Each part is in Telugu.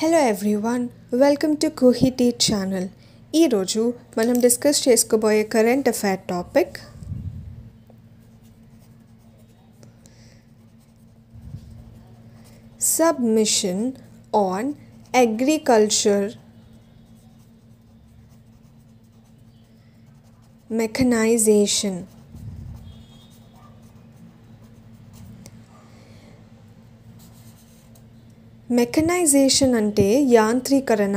hello every one welcome to कुहिटी चानल मन डिस्को करे affair topic sub mission agriculture mechanisation mechanisation అంటే యాంత్రీకరణ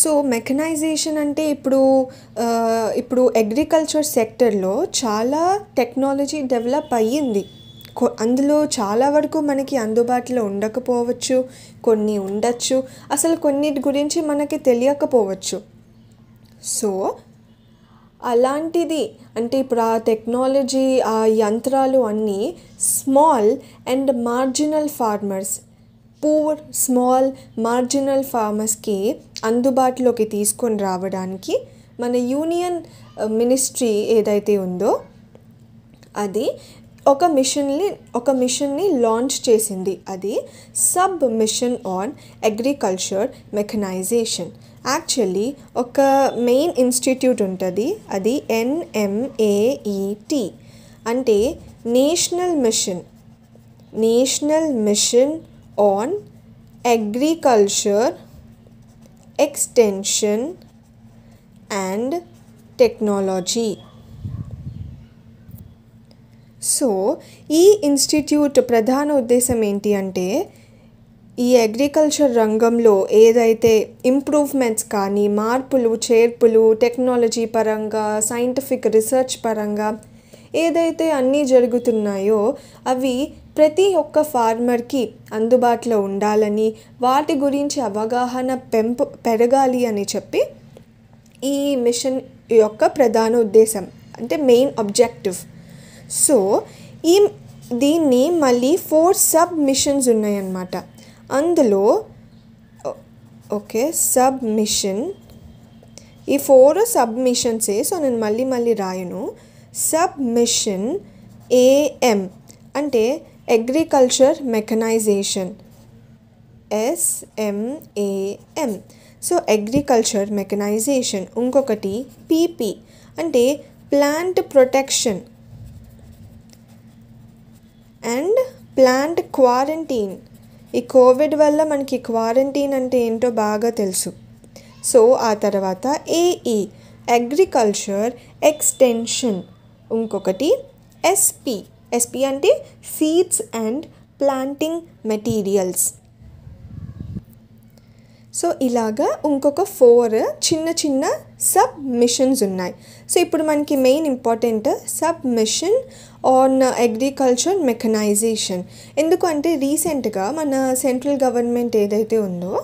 సో మెకనైజేషన్ అంటే ఇప్పుడు ఇప్పుడు అగ్రికల్చర్ సెక్టర్లో చాలా టెక్నాలజీ డెవలప్ అయ్యింది అందులో చాలా వరకు మనకి అందుబాటులో ఉండకపోవచ్చు కొన్ని ఉండొచ్చు అసలు కొన్నిటి గురించి మనకి తెలియకపోవచ్చు సో అలాంటిది అంటే ఇప్పుడు ఆ టెక్నాలజీ ఆ యంత్రాలు అన్నీ small and marginal farmers poor small marginal ఫార్మర్స్కి అందుబాటులోకి తీసుకొని రావడానికి మన యూనియన్ మినిస్ట్రీ ఏదైతే ఉందో అది ఒక మిషన్ని ఒక మిషన్ని లాంచ్ చేసింది అది sub mission on agriculture mechanisation actually ఒక మెయిన్ ఇన్స్టిట్యూట్ ఉంటుంది అది ఎన్ఎంఏఈటి e అంటే national mission national mission on agriculture extension and technology so ఈ ఇన్స్టిట్యూట్ ప్రధాన ఉద్దేశం ఏంటి అంటే ఈ అగ్రికల్చర్ రంగంలో ఏదైతే ఇంప్రూవ్మెంట్స్ కానీ మార్పులు చేర్పులు టెక్నాలజీ పరంగా సైంటిఫిక్ రీసెర్చ్ పరంగా ఏదైతే అన్నీ జరుగుతున్నాయో అవి ప్రతి ఒక్క ఫార్మర్కి అందుబాటులో ఉండాలని వాటి గురించి అవగాహన పెంపు పెరగాలి అని చెప్పి ఈ మిషన్ యొక్క ప్రధాన ఉద్దేశం అంటే మెయిన్ అబ్జెక్టివ్ సో ఈ దీన్ని మళ్ళీ ఫోర్ సబ్ మిషన్స్ ఉన్నాయన్నమాట అందులో ఓకే సబ్మిషన్ ఈ ఫోర్ సబ్మిషన్సే సో నేను మళ్ళీ మళ్ళీ రాయను సబ్మిషన్ ఏఎం అంటే agriculture mechanisation SMAM so agriculture mechanisation ఇంకొకటి పీపీ అంటే plant protection and plant quarantine ఈ కోవిడ్ వల్ల మనకి క్వారంటైన్ అంటే ఏంటో బాగా తెలుసు సో ఆ తర్వాత ఏఈ అగ్రికల్చర్ ఎక్స్టెన్షన్ ఇంకొకటి ఎస్పి ఎస్పి అంటే seeds and planting materials so ఇలాగా ఇంకొక ఫోర్ చిన్న చిన్న సబ్ మిషన్స్ ఉన్నాయి సో ఇప్పుడు మనకి main important sub mission on agriculture mechanisation ఎందుకంటే రీసెంట్గా మన సెంట్రల్ గవర్నమెంట్ ఏదైతే ఉందో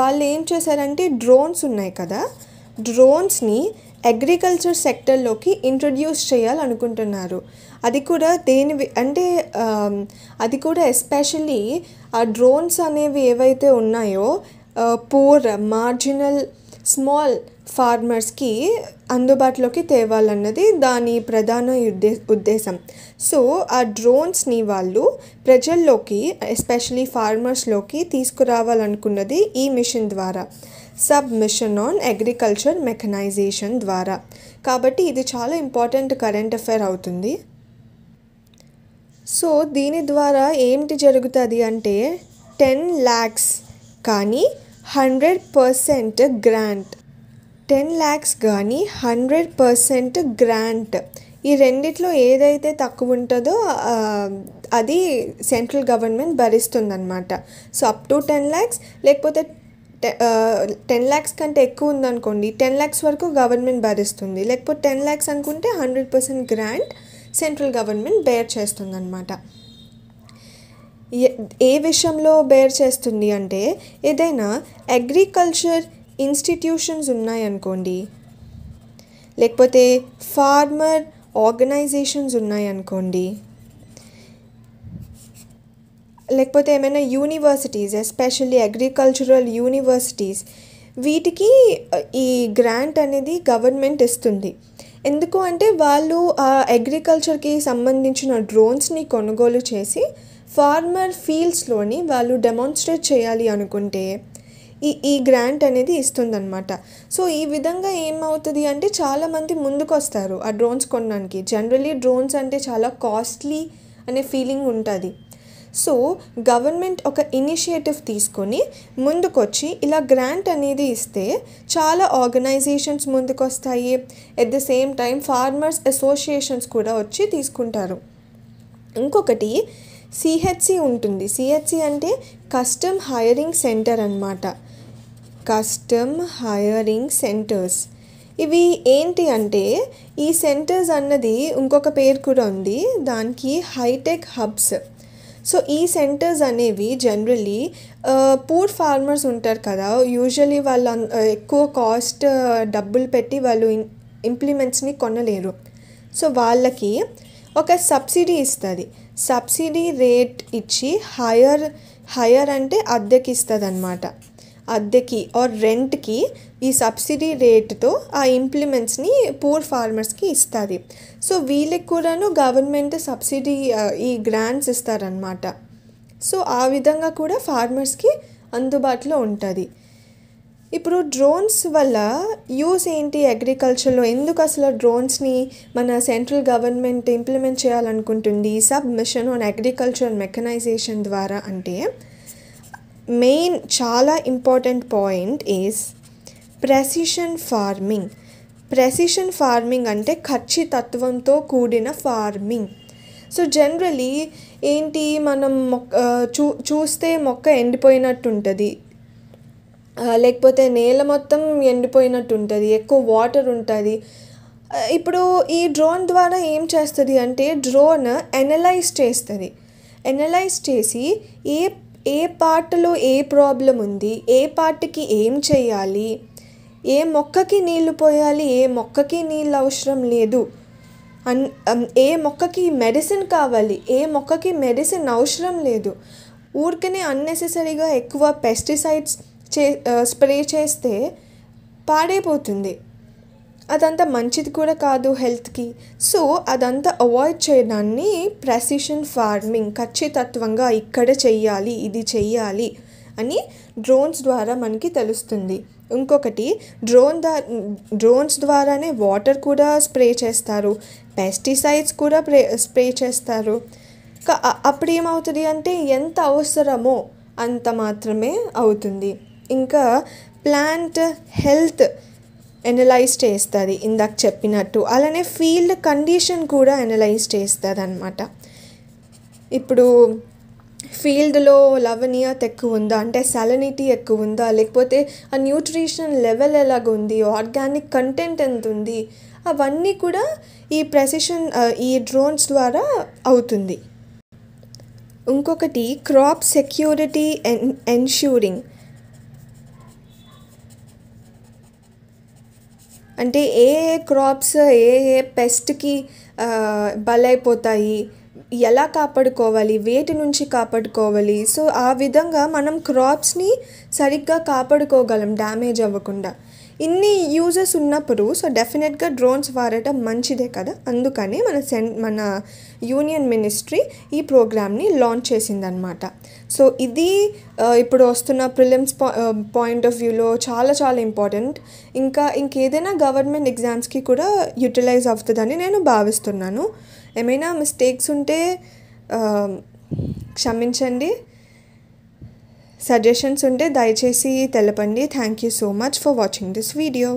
వాళ్ళు ఏం చేశారంటే డ్రోన్స్ ఉన్నాయి కదా డ్రోన్స్ని అగ్రికల్చర్ సెక్టర్లోకి ఇంట్రడ్యూస్ చేయాలనుకుంటున్నారు అది కూడా దేని అంటే అది కూడా ఎస్పెషల్లీ ఆ డ్రోన్స్ అనేవి ఏవైతే ఉన్నాయో పూర్ మార్జినల్ స్మాల్ ఫార్మర్స్కి అందుబాటులోకి తేవాలన్నది దాని ప్రధాన ఉద్దే ఉద్దేశం సో ఆ డ్రోన్స్ని వాళ్ళు ప్రజల్లోకి ఎస్పెషలీ ఫార్మర్స్లోకి తీసుకురావాలనుకున్నది ఈ మిషన్ ద్వారా sub mission on agriculture mechanisation ద్వారా కాబట్టి ఇది చాలా ఇంపార్టెంట్ కరెంట్ అఫైర్ అవుతుంది సో దీని ద్వారా ఏమిటి జరుగుతుంది అంటే టెన్ ల్యాక్స్ కానీ hundred percent grant ten lakhs కానీ హండ్రెడ్ పర్సెంట్ గ్రాంట్ ఈ రెండిట్లో ఏదైతే తక్కువ ఉంటుందో అది సెంట్రల్ గవర్నమెంట్ భరిస్తుందన్నమాట so up to ten lakhs లేకపోతే టెన్ ల్యాక్స్ కంటే ఎక్కువ ఉందనుకోండి టెన్ ల్యాక్స్ వరకు గవర్నమెంట్ భరిస్తుంది లేకపోతే టెన్ ల్యాక్స్ అనుకుంటే hundred percent grant central government bear చేస్తుంది అనమాట ఏ విషయంలో బేర్ చేస్తుంది అంటే ఏదైనా అగ్రికల్చర్ ఇన్స్టిట్యూషన్స్ ఉన్నాయనుకోండి లేకపోతే ఫార్మర్ ఆర్గనైజేషన్స్ ఉన్నాయనుకోండి లేకపోతే ఏమైనా యూనివర్సిటీస్ ఎస్పెషల్లీ అగ్రికల్చరల్ యూనివర్సిటీస్ వీటికి ఈ గ్రాంట్ అనేది గవర్నమెంట్ ఇస్తుంది ఎందుకు అంటే వాళ్ళు ఆ అగ్రికల్చర్కి సంబంధించిన డ్రోన్స్ని కొనుగోలు చేసి ఫార్మర్ ఫీల్డ్స్లోని వాళ్ళు డెమాన్స్ట్రేట్ చేయాలి అనుకుంటే ఈ ఈ గ్రాంట్ అనేది ఇస్తుందన్నమాట సో ఈ విధంగా ఏమవుతుంది అంటే చాలామంది ముందుకు వస్తారు ఆ డ్రోన్స్ కొనడానికి జనరలీ డ్రోన్స్ అంటే చాలా కాస్ట్లీ అనే ఫీలింగ్ ఉంటుంది సో గవర్నమెంట్ ఒక ఇనిషియేటివ్ తీసుకొని ముందుకొచ్చి ఇలా గ్రాంట్ అనేది ఇస్తే చాలా ఆర్గనైజేషన్స్ ముందుకొస్తాయి at the same time farmers associations కూడా వచ్చి తీసుకుంటారు ఇంకొకటి సిహెచ్సి ఉంటుంది సిహెచ్సి అంటే కస్టమ్ హైరింగ్ సెంటర్ అనమాట కస్టమ్ హైరింగ్ సెంటర్స్ ఇవి ఏంటి అంటే ఈ సెంటర్స్ అన్నది ఇంకొక పేరు కూడా ఉంది దానికి హైటెక్ హబ్స్ సో ఈ సెంటర్స్ అనేవి జనరలీ పూర్ ఫార్మర్స్ ఉంటారు కదా యూజువలీ వాళ్ళ ఎక్కువ కాస్ట్ డబ్బులు పెట్టి వాళ్ళు ఇంప్లిమెంట్స్ని కొనలేరు సో వాళ్ళకి ఒక సబ్సిడీ ఇస్తుంది సబ్సిడీ రేట్ ఇచ్చి హయర్ హయర్ అంటే అద్దెకి ఇస్తుంది అనమాట అద్దెకి ఆర్ రెంట్కి ఈ సబ్సిడీ రేట్తో ఆ ఇంప్లిమెంట్స్ని పూర్ ఫార్మర్స్కి ఇస్తుంది సో వీళ్ళకి కూడాను గవర్నమెంట్ సబ్సిడీ ఈ గ్రాంట్స్ ఇస్తారనమాట సో ఆ విధంగా కూడా ఫార్మర్స్కి అందుబాటులో ఉంటుంది ఇప్పుడు డ్రోన్స్ వల్ల యూస్ ఏంటి అగ్రికల్చర్లో ఎందుకు అసలు డ్రోన్స్ని మన సెంట్రల్ గవర్నమెంట్ ఇంప్లిమెంట్ చేయాలనుకుంటుంది sub mission on agriculture mechanisation ద్వారా అంటే మెయిన్ చాలా important point is precision farming precision farming అంటే ఖచ్చితత్వంతో కూడిన ఫార్మింగ్ సో జనరలీ ఏంటి మనం మొక్క చూ చూస్తే మొక్క ఎండిపోయినట్టు ఉంటుంది లేకపోతే నేల మొత్తం ఎండిపోయినట్టు ఉంటుంది ఎక్కువ వాటర్ ఉంటుంది ఇప్పుడు ఈ డ్రోన్ ద్వారా ఏం చేస్తుంది అంటే డ్రోన్ ఎనలైజ్ చేస్తుంది ఎనలైజ్ చేసి ఏ ఏ పార్ట్లో ఏ ప్రాబ్లం ఉంది ఏ పార్ట్కి ఏం చేయాలి ఏ మొక్కకి నీళ్లు పోయాలి ఏ మొక్కకి నీళ్ళు అవసరం లేదు అన్ ఏ మొక్కకి మెడిసిన్ కావాలి ఏ మొక్కకి మెడిసిన్ అవసరం లేదు ఊరికనే అన్నెసెసరీగా ఎక్కువ పెస్టిసైడ్స్ చే స్ప్రే చేస్తే పాడైపోతుంది అదంతా మంచిది కూడా కాదు హెల్త్కి సో అదంతా అవాయిడ్ చేయడాన్ని ప్రెసిషన్ ఫార్మింగ్ ఖచ్చితత్వంగా ఇక్కడ చెయ్యాలి ఇది చెయ్యాలి అని డ్రోన్స్ ద్వారా మనకి తెలుస్తుంది ఇంకొకటి డ్రోన్ దా డ్రోన్స్ ద్వారానే వాటర్ కూడా స్ప్రే చేస్తారు పెస్టిసైడ్స్ కూడా ప్రే స్ప్రే చేస్తారు అప్పుడు ఏమవుతుంది అంటే ఎంత అవసరమో అంత మాత్రమే అవుతుంది ఇంకా ప్లాంట్ హెల్త్ ఎనలైజ్ చేస్తుంది ఇందాక చెప్పినట్టు అలానే ఫీల్డ్ కండిషన్ కూడా ఎనలైజ్ చేస్తుంది అన్నమాట ఇప్పుడు ఫీల్డ్లో లవణీయత ఎక్కువ ఉందా అంటే సెలనిటీ ఎక్కువ ఉందా లేకపోతే ఆ న్యూట్రిషన్ లెవెల్ ఎలాగుంది ఆర్గానిక్ కంటెంట్ ఎంత ఉంది అవన్నీ కూడా ఈ ప్రెసిషన్ ఈ డ్రోన్స్ ద్వారా అవుతుంది ఇంకొకటి క్రాప్ సెక్యూరిటీ ఎన్ ఎన్ష్యూరింగ్ అంటే ఏ ఏ క్రాప్స్ ఏ ఏ పెస్ట్కి బలైపోతాయి ఎలా కాపాడుకోవాలి వేటి నుంచి కాపాడుకోవాలి సో ఆ విధంగా మనం క్రాప్స్ని సరిగ్గా కాపాడుకోగలం డ్యామేజ్ అవ్వకుండా ఇన్ని యూజెస్ ఉన్నప్పుడు సో డెఫినెట్గా డ్రోన్స్ వాడటం మంచిదే కదా అందుకని మన సెన్ మన యూనియన్ మినిస్ట్రీ ఈ ప్రోగ్రామ్ని లాంచ్ చేసిందనమాట సో ఇది ఇప్పుడు వస్తున్న ప్రిలిమ్స్ పాయింట్ ఆఫ్ వ్యూలో చాలా చాలా ఇంపార్టెంట్ ఇంకా ఇంకేదైనా గవర్నమెంట్ ఎగ్జామ్స్కి కూడా యూటిలైజ్ అవుతుందని నేను భావిస్తున్నాను ఏమైనా మిస్టేక్స్ ఉంటే క్షమించండి సజెషన్స్ ఉంటే దయచేసి తెలపండి thank you so much for watching this video